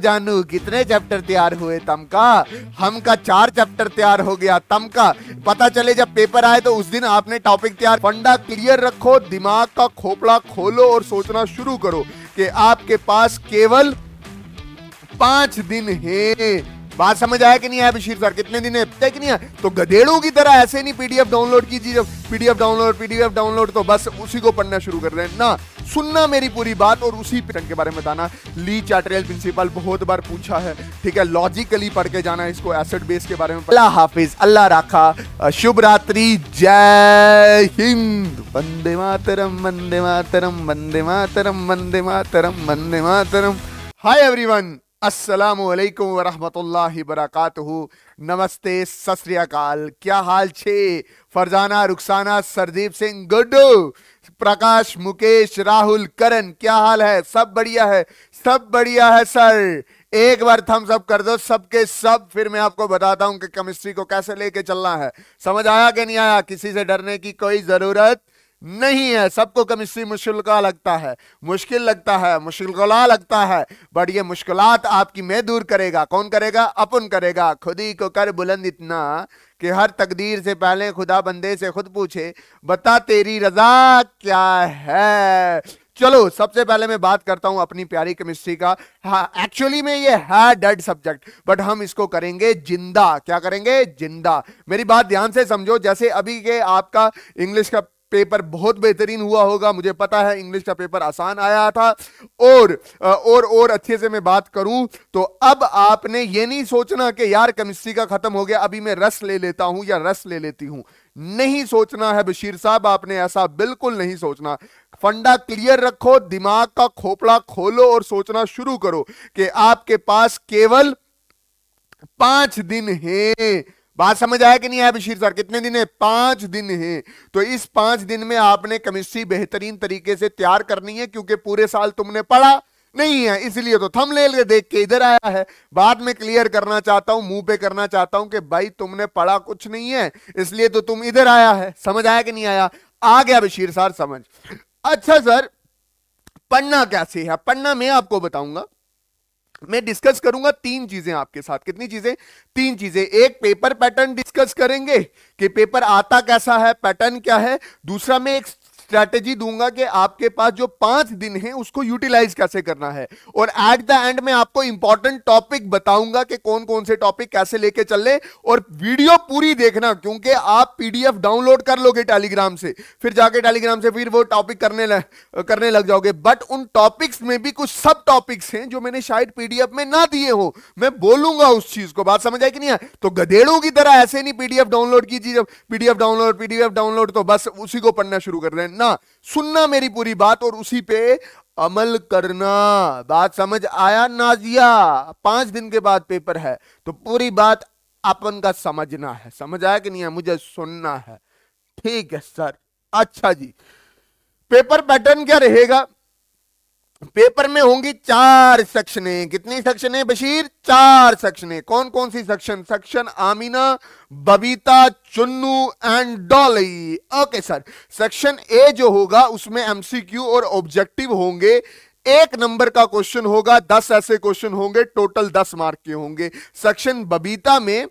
जानू कितने चैप्टर तैयार हुए तमका हम का चार चैप्टर तैयार हो गया तम का पता चले जब पेपर आए तो उस दिन आपने टॉपिक तैयार फंडा क्लियर रखो दिमाग का खोपड़ा खोलो और सोचना शुरू करो कि आपके पास केवल पांच दिन है बात समझ आया कि नहीं आया बशीर सर कितने दिन है तय कि नहीं आया तो गधेड़ों की तरह ऐसे नहीं पीडीएफ डाउनलोड कीजिए जब पीडीएफ डाउनलोड पीडीएफ डाउनलोड तो बस उसी को पढ़ना शुरू कर रहे हैं ना सुनना मेरी पूरी बात और उसी पिटन के बारे में बताना ली चैटरियल प्रिंसिपल बहुत बार पूछा है ठीक है लॉजिकली पढ़ के जाना इसको एसेट बेस के बारे में अल्लाह हाफिज अल्लाह राखा शुभ रात्रि जय हिंद वंदे मातरम वंदे मातरम वंदे मातरम वंदे मातरम वंदे मातरम हाय एवरीवन असलकम वरहमल वरक नमस्ते सतरीकाल क्या हाल छे फरजाना रुखसाना सरदीप सिंह गुड्डू प्रकाश मुकेश राहुल करण क्या हाल है सब बढ़िया है सब बढ़िया है सर एक बार थम सब कर दो सबके सब फिर मैं आपको बताता हूं कि केमिस्ट्री को कैसे लेके चलना है समझ आया कि नहीं आया किसी से डरने की कोई जरूरत नहीं है सबको कमिश्री का लगता है मुश्किल लगता है गला लगता है बट ये मुश्किल आपकी मैं दूर करेगा कौन करेगा अपन करेगा खुद ही को कर बुलंद इतना कि हर तकदीर से पहले खुदा बंदे से खुद पूछे बता तेरी रजा क्या है चलो सबसे पहले मैं बात करता हूं अपनी प्यारी केमिस्ट्री का हाँ एक्चुअली में ये है डेड सब्जेक्ट बट हम इसको करेंगे जिंदा क्या करेंगे जिंदा मेरी बात ध्यान से समझो जैसे अभी के आपका इंग्लिश का पेपर बहुत बेहतरीन हुआ होगा मुझे पता है इंग्लिश का पेपर आसान आया था और और और अच्छे से मैं बात करूं तो अब आपने ये नहीं सोचना कि यार केमिस्ट्री का खत्म हो गया अभी मैं रस ले लेता हूं या रस ले लेती हूं नहीं सोचना है बशीर साहब आपने ऐसा बिल्कुल नहीं सोचना फंडा क्लियर रखो दिमाग का खोपड़ा खोलो और सोचना शुरू करो कि आपके पास केवल पांच दिन हैं बात समझ आया कि नहीं आया बशीर सर कितने दिन है पांच दिन है तो इस पांच दिन में आपने केमिस्ट्री बेहतरीन तरीके से तैयार करनी है क्योंकि पूरे साल तुमने पढ़ा नहीं है इसलिए तो थम ले ले देख के इधर आया है बाद में क्लियर करना चाहता हूं मुंह पे करना चाहता हूं कि भाई तुमने पढ़ा कुछ नहीं है इसलिए तो तुम इधर आया है समझ आया कि नहीं आया आ गया बशीर सर समझ अच्छा सर पढ़ना कैसे है पढ़ना मैं आपको बताऊंगा मैं डिस्कस करूंगा तीन चीजें आपके साथ कितनी चीजें तीन चीजें एक पेपर पैटर्न डिस्कस करेंगे कि पेपर आता कैसा है पैटर्न क्या है दूसरा मैं एक स्ट्रैटेजी दूंगा कि आपके पास जो पांच दिन है उसको यूटिलाइज कैसे करना है और एट द एंड में आपको इंपॉर्टेंट टॉपिक बताऊंगा कि कौन कौन से टॉपिक कैसे लेके चलने और वीडियो पूरी देखना क्योंकि आप पीडीएफ डाउनलोड कर लोगे टेलीग्राम से फिर जाके टेलीग्राम से फिर वो टॉपिक करने लग, करने लग जाओगे बट उन टॉपिक्स में भी कुछ सब टॉपिक्स हैं जो मैंने शायद पीडीएफ में ना दिए हो मैं बोलूंगा उस चीज को बात समझ आई कि नहीं है तो गधेड़ों की तरह ऐसे नहीं पीडीएफ डाउनलोड कीजिए जब पीडीएफ डाउनलोड पीडीएफ डाउनलोड तो बस उसी को पढ़ना शुरू कर हैं बैठना सुनना मेरी पूरी बात और उसी पे अमल करना बात समझ आया नाजिया पांच दिन के बाद पेपर है तो पूरी बात अपन का समझना है समझ आया कि नहीं है मुझे सुनना है ठीक है सर अच्छा जी पेपर पैटर्न क्या रहेगा पेपर में होंगी चार सेक्शने कितनी सेक्शन है बशीर चार सेक्शने कौन कौन सी section section Amina Babita Chunnu and Dolly okay sir section A जो होगा उसमें एमसीक्यू और ऑब्जेक्टिव होंगे एक नंबर का क्वेश्चन होगा दस ऐसे क्वेश्चन होंगे टोटल दस मार्क के होंगे सेक्शन बबीता में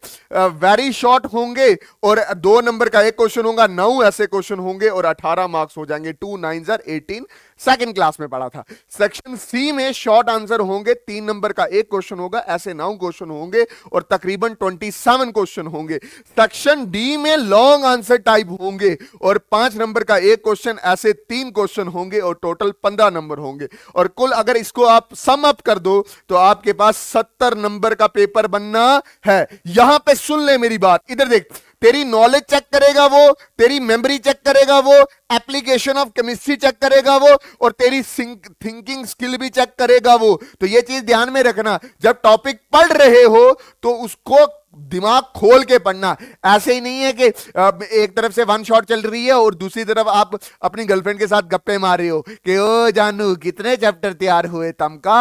वेरी शॉर्ट होंगे और दो नंबर का एक क्वेश्चन होगा नौ ऐसे क्वेश्चन होंगे और अठारह मार्क्स हो जाएंगे टू नाइन जर एटीन सेकंड क्लास में पढ़ा था सेक्शन सी में शॉर्ट आंसर होंगे तीन नंबर का एक क्वेश्चन होगा ऐसे नौ क्वेश्चन होंगे और तकरीबन ट्वेंटी सेवन क्वेश्चन होंगे सेक्शन डी में लॉन्ग आंसर टाइप होंगे और पांच नंबर का एक क्वेश्चन ऐसे तीन क्वेश्चन होंगे और टोटल पंद्रह नंबर होंगे और कुल अगर इसको आप सम अप कर दो तो आपके पास सत्तर नंबर का पेपर बनना है यहां पर सुन ले मेरी बात इधर देख तेरी नॉलेज चेक करेगा वो तेरी मेमोरी चेक करेगा वो एप्लीकेशन ऑफ केमिस्ट्री चेक करेगा वो और तेरी थिंकिंग स्किल भी चेक करेगा वो तो ये चीज ध्यान में रखना जब टॉपिक पढ़ रहे हो तो उसको दिमाग खोल के पढ़ना ऐसे ही नहीं है कि एक तरफ से वन शॉट चल रही है और दूसरी तरफ आप अपनी गर्लफ्रेंड के साथ गप्पे मार रहे हो कि ओ जानू कितने चैप्टर तैयार हुए तम का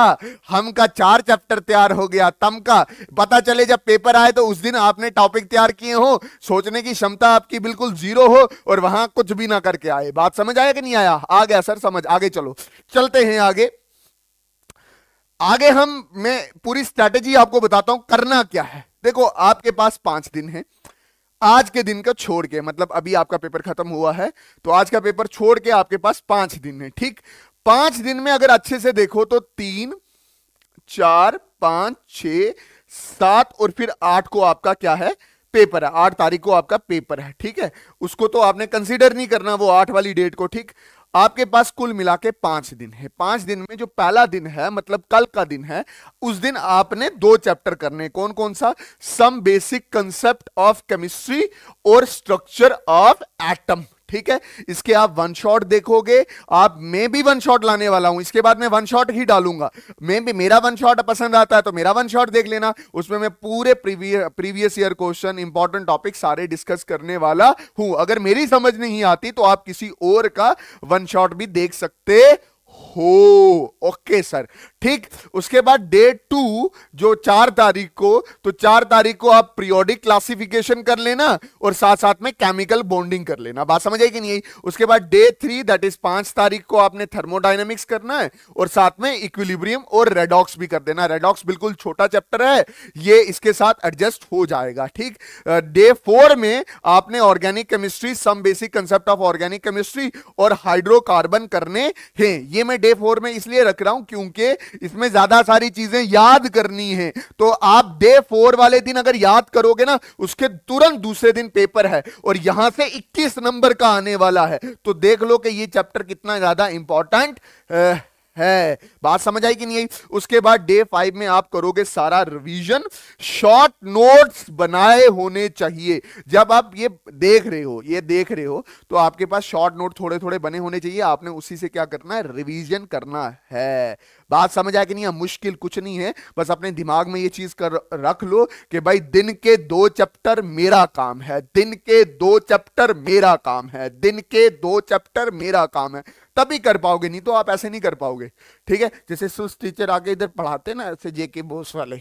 हम का चार चैप्टर तैयार हो गया तम का पता चले जब पेपर आए तो उस दिन आपने टॉपिक तैयार किए हो सोचने की क्षमता आपकी बिल्कुल जीरो हो और वहां कुछ भी ना करके आए बात समझ आया कि नहीं आया आ गया सर समझ आगे चलो चलते हैं आगे आगे हम मैं पूरी स्ट्रैटेजी आपको बताता हूं करना क्या है देखो आपके पास पांच दिन है आज के दिन का छोड़ के मतलब अभी आपका पेपर खत्म हुआ है तो आज का पेपर छोड़ के आपके पास पांच दिन है ठीक पांच दिन में अगर अच्छे से देखो तो तीन चार पांच छ सात और फिर आठ को आपका क्या है पेपर है आठ तारीख को आपका पेपर है ठीक है उसको तो आपने कंसीडर नहीं करना वो आठ वाली डेट को ठीक आपके पास कुल मिला के पांच दिन है पांच दिन में जो पहला दिन है मतलब कल का दिन है उस दिन आपने दो चैप्टर करने कौन कौन सा some basic concept of chemistry और स्ट्रक्चर ऑफ एटम ठीक है इसके आप वन शॉट देखोगे आप मैं भी वन शॉट लाने वाला हूं इसके बाद मैं वन शॉट ही डालूंगा मैं भी मेरा वन शॉट पसंद आता है तो मेरा वन शॉट देख लेना उसमें मैं पूरे previous year question important topic सारे डिस्कस करने वाला हूं अगर मेरी समझ नहीं आती तो आप किसी और का वन शॉट भी देख सकते हो ओके सर ठीक उसके बाद डे टू जो चार तारीख को तो चार तारीख को आप प्रियोडिक क्लासिफिकेशन कर लेना और साथ साथ में केमिकल बॉन्डिंग कर लेना बात समझ आई कि नहीं उसके बाद डे थ्री दैट इज पांच तारीख को आपने थर्मोडाइनमिक्स करना है और साथ में इक्विलिब्रियम और रेडॉक्स भी कर देना रेडॉक्स बिल्कुल छोटा चैप्टर है ये इसके साथ एडजस्ट हो जाएगा ठीक डे फोर में आपने organic chemistry some basic concept of organic chemistry और हाइड्रोकार्बन करने हैं ये मैं डे फोर में इसलिए रख रहा हूं क्योंकि इसमें ज्यादा सारी चीजें याद करनी है तो आप डे फोर वाले दिन अगर याद करोगे ना उसके तुरंत दूसरे दिन पेपर है और यहां से 21 नंबर का आने वाला है तो देख लो कि ये चैप्टर कितना ज्यादा इंपॉर्टेंट है बात समझ आई कि नहीं आई उसके बाद डे फाइव में आप करोगे सारा रिवीजन शॉर्ट नोट्स बनाए होने चाहिए जब आप ये देख रहे हो ये देख रहे हो तो आपके पास शॉर्ट नोट थोड़े थोड़े बने होने चाहिए आपने उसी से क्या करना है रिवीजन करना है बात समझ आया कि नहीं मुश्किल कुछ नहीं है बस अपने दिमाग में ये चीज कर रख लो कि भाई दिन के दो चैप्टर मेरा काम है दिन के दो चैप्टर मेरा काम है दिन के दो चैप्टर मेरा काम है तभी कर पाओगे नहीं तो आप ऐसे नहीं कर पाओगे ठीक है जैसे सुस्त टीचर आके इधर पढ़ाते ना ऐसे जेके बोस वाले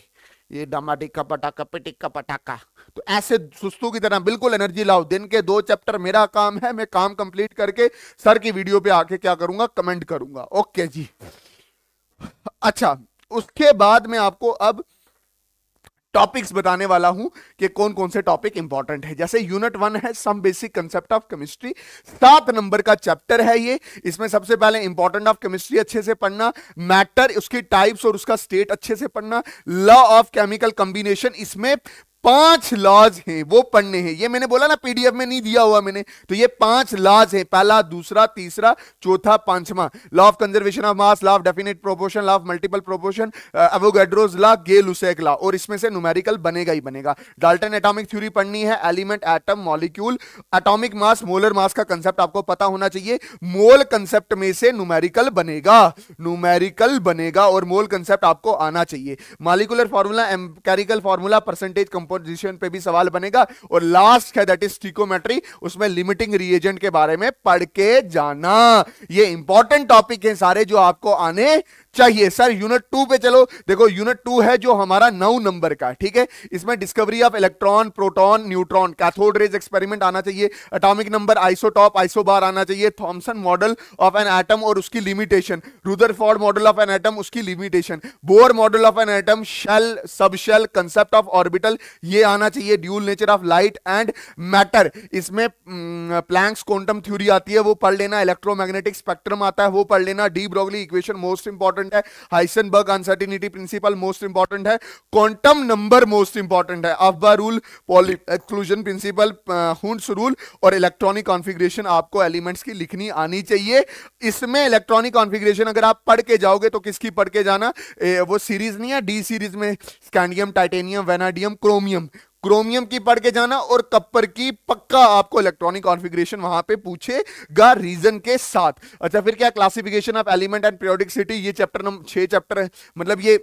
ये डमा टिक्का पटाखा पिटिक्का पटाखा तो ऐसे सुस्तों की तरह बिल्कुल एनर्जी लाओ दिन के दो चैप्टर मेरा काम है मैं काम कंप्लीट करके सर की वीडियो पे आके क्या करूंगा कमेंट करूंगा ओके जी अच्छा उसके बाद में आपको अब टॉपिक्स बताने वाला हूं कि कौन कौन से टॉपिक इंपॉर्टेंट है जैसे यूनिट वन है some basic concept of chemistry सात नंबर का चैप्टर है ये इसमें सबसे पहले इंपॉर्टेंट ऑफ केमिस्ट्री अच्छे से पढ़ना मैटर उसकी टाइप्स और उसका स्टेट अच्छे से पढ़ना लॉ ऑफ केमिकल कॉम्बिनेशन इसमें पांच लॉज हैं वो पढ़ने हैं ये मैंने बोला ना पीडीएफ में नहीं दिया हुआ मैंने तो ये पांच लॉज हैं पहला दूसरा तीसरा चौथा पांचवा law of conservation of mass law of definite proportion law of multiple proportion Avogadro's law Gay Lussac law और इसमें से न्यूमेरिकल बनेगा ही बनेगा डाल्टन एटॉमिक थ्योरी पढ़नी है element atom molecule atomic mass molar mass का कंसेप्ट आपको पता होना चाहिए मोल कंसेप्ट में से न्यूमेरिकल बनेगा न्यूमेरिकल बनेगा और मोल कंसेप्ट आपको आना चाहिए molecular formula empirical formula percentage composition पे भी सवाल बनेगा और लास्ट है दैट इज टिकोमेट्री उसमें लिमिटिंग रिएजेंट के बारे में पढ़ के जाना ये इंपॉर्टेंट टॉपिक है सारे जो आपको आने चाहिए सर यूनिट टू पे चलो देखो यूनिट टू है जो हमारा नौ नंबर का ठीक है इसमें discovery of electron proton neutron cathode rays experiment आना चाहिए अटोमिक नंबर आइसोटॉप आइसोबार आना चाहिए Thomson model of an atom और उसकी limitation Rutherford model of an atom उसकी limitation Bohr model of an atom shell sub shell concept of orbital ये आना चाहिए dual nature of light and matter इसमें Planck's quantum theory आती है वो पढ़ लेना इलेक्ट्रोमैग्नेटिक स्पेक्ट्रम आता है वो पढ़ लेना de Broglie equation most important important है Heisenberg uncertainty principle most important है क्वांटम नंबर मोस्ट इंपॉर्टेंट है Aufbau rule exclusion principle Hund's rule और इलेक्ट्रॉनिक कॉन्फिग्रेशन आपको एलिमेंट्स की लिखनी आनी चाहिए इसमें इलेक्ट्रॉनिक कॉन्फिग्रेशन अगर आप पढ़ के जाओगे तो किसकी पढ़ के जाना ए, वो सीरीज नहीं है डी सीरीज में scandium titanium vanadium chromium chromium की पढ़ के जाना और कप्पर की पक्का आपको इलेक्ट्रॉनिक कॉन्फ़िगरेशन वहां पे पूछेगा रीजन के साथ अच्छा फिर क्या classification of element and periodicity ये चैप्टर नंबर छह चैप्टर है मतलब ये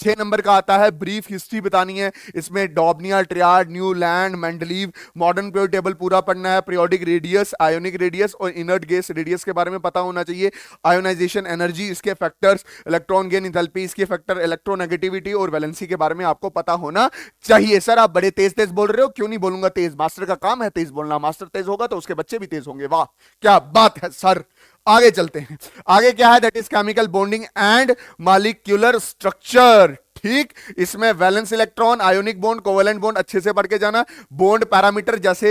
छह नंबर का आता है ब्रीफ हिस्ट्री बतानी है इसमें Dobereiner triad Newlands Mendeleev modern pure table पूरा पढ़ना है प्रियोडिक रेडियस आयोनिक रेडियस और इनर्ट गैस रेडियस के बारे में पता होना चाहिए आयोनाइजेशन एनर्जी इसके फैक्टर्स इलेक्ट्रॉन गेन इंथेल्पी इसके फैक्टर इलेक्ट्रोनेगेटिविटी और वैलेंसी के बारे में आपको पता होना चाहिए सर आप बड़े तेज तेज बोल रहे हो क्यों नहीं बोलूंगा तेज मास्टर का काम है तेज बोलना मास्टर तेज होगा तो उसके बच्चे भी तेज होंगे वाह क्या बात है सर आगे चलते हैं आगे क्या है that is chemical bonding and molecular structure ठीक इसमें valence electron ionic bond covalent bond अच्छे से पढ़ के जाना बोन्ड पैरामीटर जैसे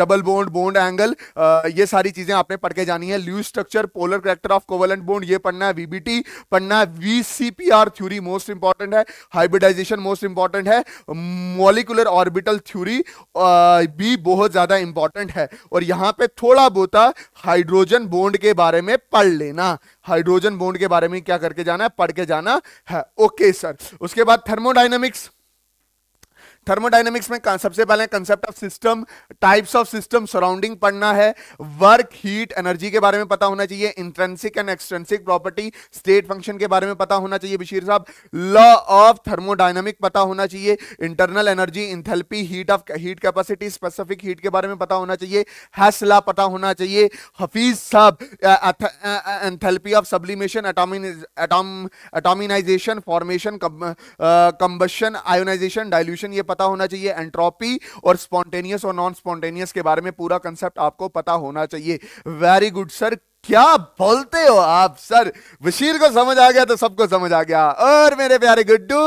डबल बोन्ड बोन्ड एंगल ये सारी चीजें आपने पढ़ के जानी है Lewis structure polar character of covalent bond ये पढ़ना है वीबीटी पढ़ना है वीसीपीआर थ्यूरी मोस्ट इंपॉर्टेंट है हाइब्रिडाइजेशन मोस्ट इंपॉर्टेंट है मोलिकुलर ऑर्बिटल थ्यूरी भी बहुत ज्यादा इंपॉर्टेंट है और यहां पे थोड़ा बहुत हाइड्रोजन बोन्ड के बारे में पढ़ लेना हाइड्रोजन बोन्ड के बारे में क्या करके जाना है पढ़ के जाना है हाँ, ओके सर उसके बाद थर्मोडाइनमिक्स थर्मोडाइनमिक्स में सबसे पहले concept of system types of system surrounding पढ़ना है वर्क हीट एनर्जी के बारे में पता होना चाहिए intrinsic and extrinsic property state function के बारे में पता होना चाहिए बशीर साहब लॉ ऑफ थर्मोडाइनमिक पता होना चाहिए internal energy enthalpy heat of heat capacity specific heat के बारे में पता होना चाहिए हैसला पता होना चाहिए हफीज साहब enthalpy of sublimation atomization formation combustion ionization dilution ये पता पता होना चाहिए एंट्रोपी और स्पॉन्टेनियस और नॉन स्पॉन्टेनियस के बारे में पूरा कंसेप्ट आपको पता होना चाहिए वेरी गुड सर क्या बोलते हो आप सर बशीर को समझ आ गया तो सबको समझ आ गया और मेरे प्यारे गुड्डू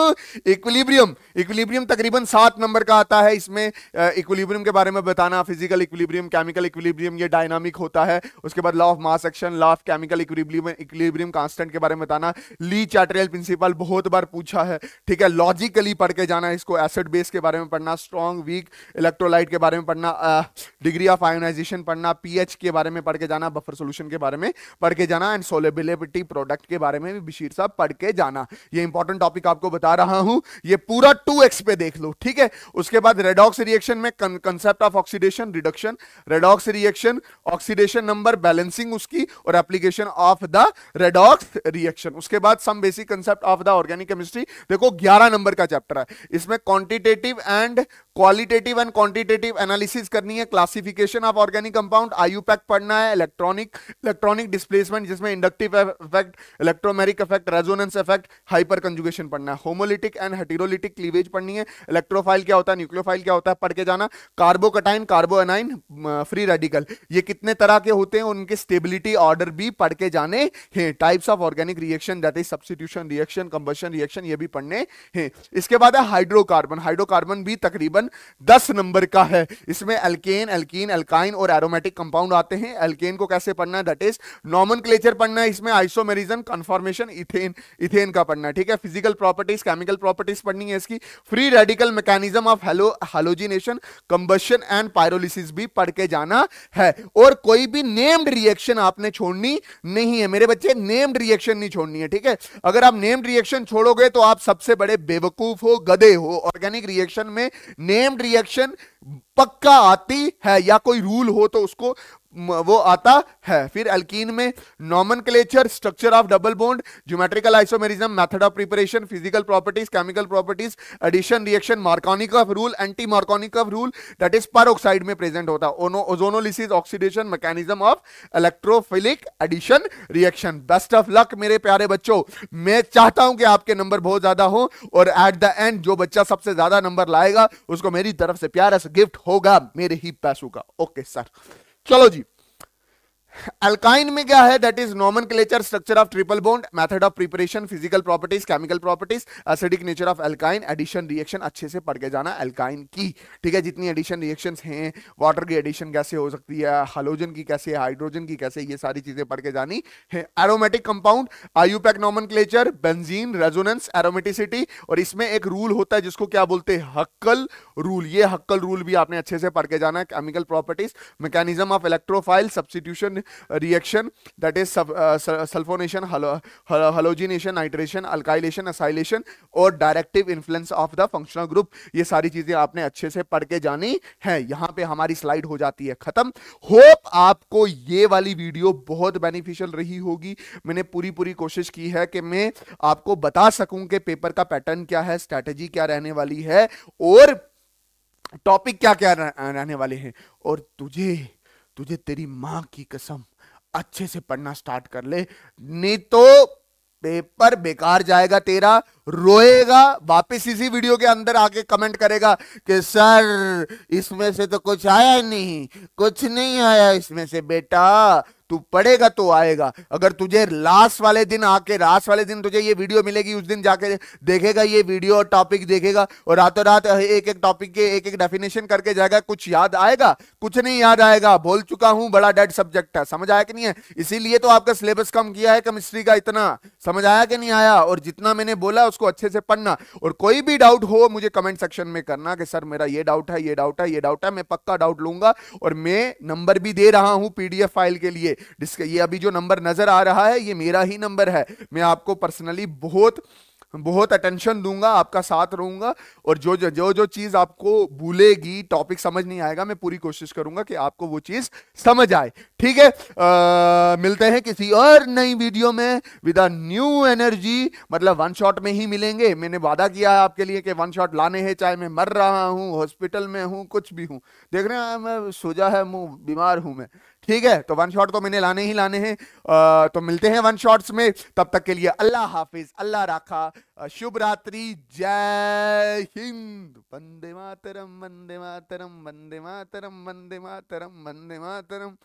इक्विलिब्रियम इक्विलिब्रियम तकरीबन सात नंबर का आता है इसमें इक्विलिब्रियम के बारे में बताना फिजिकल इक्विलिब्रियम केमिकल इक्विलिब्रियम ये डायनामिक होता है उसके बाद law of mass action law of chemical equilibrium equilibrium constant के बारे में बताना ली चैटरियल प्रिंसिपल बहुत बार पूछा है ठीक है लॉजिकली पढ़ के जाना इसको एसिड बेस के बारे में पढ़ना स्ट्रॉन्ग वीक इलेक्ट्रोलाइट के बारे में पढ़ना डिग्री ऑफ आयोनाइजेशन पढ़ना पीएच के बारे में पढ़ के जाना बफर सोल्यूशन के बारे में पढ़ के जाना एंड सोलेबिलिटी प्रोडक्ट के बारे में भी बशीर साहब पढ़ के जाना ये इंपॉर्टेंट टॉपिक आपको बता रहा हूं ये पूरा टू एक्स पे देख लो ठीक है उसके बाद रेडॉक्स रिएक्शन में concept of oxidation reduction redox reaction oxidation number balancing उसकी और application of the redox reaction उसके बाद some basic concept of the organic chemistry देखो ग्यारह नंबर का चैप्टर है इसमें quantitative and qualitative and quantitative analysis करनी है classification of organic compound pack पढ़ना है इलेक्ट्रॉनिक इलेक्ट्रॉनिक डिस्प्लेसमेंट जिसमें inductive effect electromeric effect resonance effect hyperconjugation पढ़ना है होमोलिटिक एंड हटीरोलिटिक क्लीवेज पढ़नी है इलेक्ट्रोफाइल क्या होता है न्यूक्लियोफाइल क्या होता है पढ़ के जाना कार्बोकटाइन कार्बोएनाइन फ्री रेडिकल ये कितने तरह के होते हैं उनके स्टेबिलिटी ऑर्डर भी पढ़ के जाने हैं types of organic reaction that is substitution reaction combustion reaction ये भी पढ़ने हैं इसके बाद है हाइड्रोकार्बन हाइड्रोकार्बन भी तकरीबन कार्बन दस नंबर का है इसमें एल्केन एल्कीन एल्काइन और एरोमेटिक कंपाउंड आते हैं एल्केन को कैसे पढ़ना है दट इज नॉमन क्लेचर पढ़ना है इसमें आइसोमेरिजन कन्फॉर्मेशन इथेन इथेन का पढ़ना है ठीक है फिजिकल प्रॉपर्टीज केमिकल प्रॉपर्टीज पढ़नी है इसकी free radical mechanism of halo halogenation combustion and pyrolysis भी पढ़ के जाना है और कोई भी नेम्ड रिएक्शन आपने छोड़नी नहीं है मेरे बच्चे नेम्ड रिएक्शन नहीं छोड़नी है ठीक है अगर आप नेम्ड रिएक्शन छोड़ोगे तो आप सबसे बड़े बेवकूफ हो गधे हो ऑर्गेनिक रिएक्शन में नेम्ड रिएक्शन पक्का आती है या कोई रूल हो तो उसको वो आता है फिर अल्कीन में nomenclature structure of double bond geometrical isomerism method of preparation physical properties chemical properties addition reaction Markovnikov rule anti Markovnikov rule that is peroxide में प्रेजेंट होता है ozonolysis oxidation mechanism of electrophilic addition reaction best of luck मेरे प्यारे बच्चों मैं चाहता हूं कि आपके नंबर बहुत ज्यादा हो और एट द एंड जो बच्चा सबसे ज्यादा नंबर लाएगा उसको मेरी तरफ से प्यारा सा गिफ्ट होगा मेरे ही पैसों का ओके सर चलो जी अल्काइन में क्या है that is nomenclature structure of triple bond method of preparation physical properties chemical properties acidic nature of alkyne addition reaction अच्छे से पढ़ के जाना अल्काइन की ठीक है जितनी एडिशन रिएक्शंस हैं वाटर की एडिशन कैसे हो सकती है हाइड्रोजन की कैसे हाइड्रोजन की कैसे ये सारी चीजें पढ़ के जानी है aromatic compound IUPAC nomenclature benzene resonance aromaticity और इसमें एक रूल होता है जिसको क्या बोलते हैं हक्कल रूल ये हक्कल रूल भी आपने अच्छे से पढ़ के जाना chemical properties mechanism of electrophile substitution reaction that is sulphonation halogenation nitration alkylation acylation और directive influence of the functional group ये सारी चीजें आपने अच्छे से पढ़ के जानी है यहां पे हमारी स्लाइड हो जाती है खत्म होप आपको ये वाली वीडियो बहुत बेनिफिशियल रही होगी मैंने पूरी पूरी कोशिश की है कि मैं आपको बता सकूं कि पेपर का पैटर्न क्या है स्ट्रेटेजी क्या रहने वाली है और टॉपिक क्या क्या रहने वाले हैं और तुझे तुझे तेरी माँ की कसम अच्छे से पढ़ना स्टार्ट कर ले नहीं तो पेपर बेकार जाएगा तेरा रोएगा वापस इसी वीडियो के अंदर आके कमेंट करेगा कि सर इसमें से तो कुछ आया ही नहीं कुछ नहीं आया इसमें से बेटा तू पढ़ेगा तो आएगा अगर तुझे लास्ट वाले दिन आके लास्ट वाले दिन तुझे ये वीडियो मिलेगी उस दिन जाके देखेगा ये वीडियो और टॉपिक देखेगा और रातों रात एक एक टॉपिक के एक एक डेफिनेशन करके जाएगा कुछ याद आएगा कुछ नहीं याद आएगा बोल चुका हूं बड़ा डेड सब्जेक्ट है समझ आया कि नहीं है इसीलिए तो आपका सिलेबस कम किया है केमिस्ट्री का इतना समझ आया कि नहीं आया और जितना मैंने बोला उसको अच्छे से पढ़ना और कोई भी डाउट हो मुझे कमेंट सेक्शन में करना कि सर मेरा ये डाउट है ये डाउट है ये डाउट है मैं पक्का डाउट लूंगा और मैं नंबर भी दे रहा हूं पीडीएफ फाइल के लिए ये अभी जो नंबर नजर आ रहा है ये मेरा ही नंबर है मैं आपको पर्सनली बहुत बहुत अटेंशन दूंगा आपका साथ रहूंगा और जो जो जो, जो चीज़ आपको भूलेगी टॉपिक समझ नहीं आएगा मैं पूरी कोशिश करूंगा कि आपको वो चीज़ समझ आए ठीक है आ, मिलते हैं किसी और नई वीडियो में विद अ न्यू एनर्जी मतलब वन शॉट में ही मिलेंगे मैंने वादा किया है आपके लिए कि वन शॉट लाने हैं चाहे मैं मर रहा हूँ हॉस्पिटल में हूँ कुछ भी हूँ देख रहे हैं मैं सोजा है मुँह बीमार हूँ मैं ठीक है तो वन शॉट तो मैंने लाने ही लाने हैं तो मिलते हैं वन शॉट्स में तब तक के लिए अल्लाह हाफिज अल्लाह राखा शुभ रात्रि जय हिंद वंदे मातरम वंदे मातरम वंदे मातरम वंदे मातरम वंदे मातरम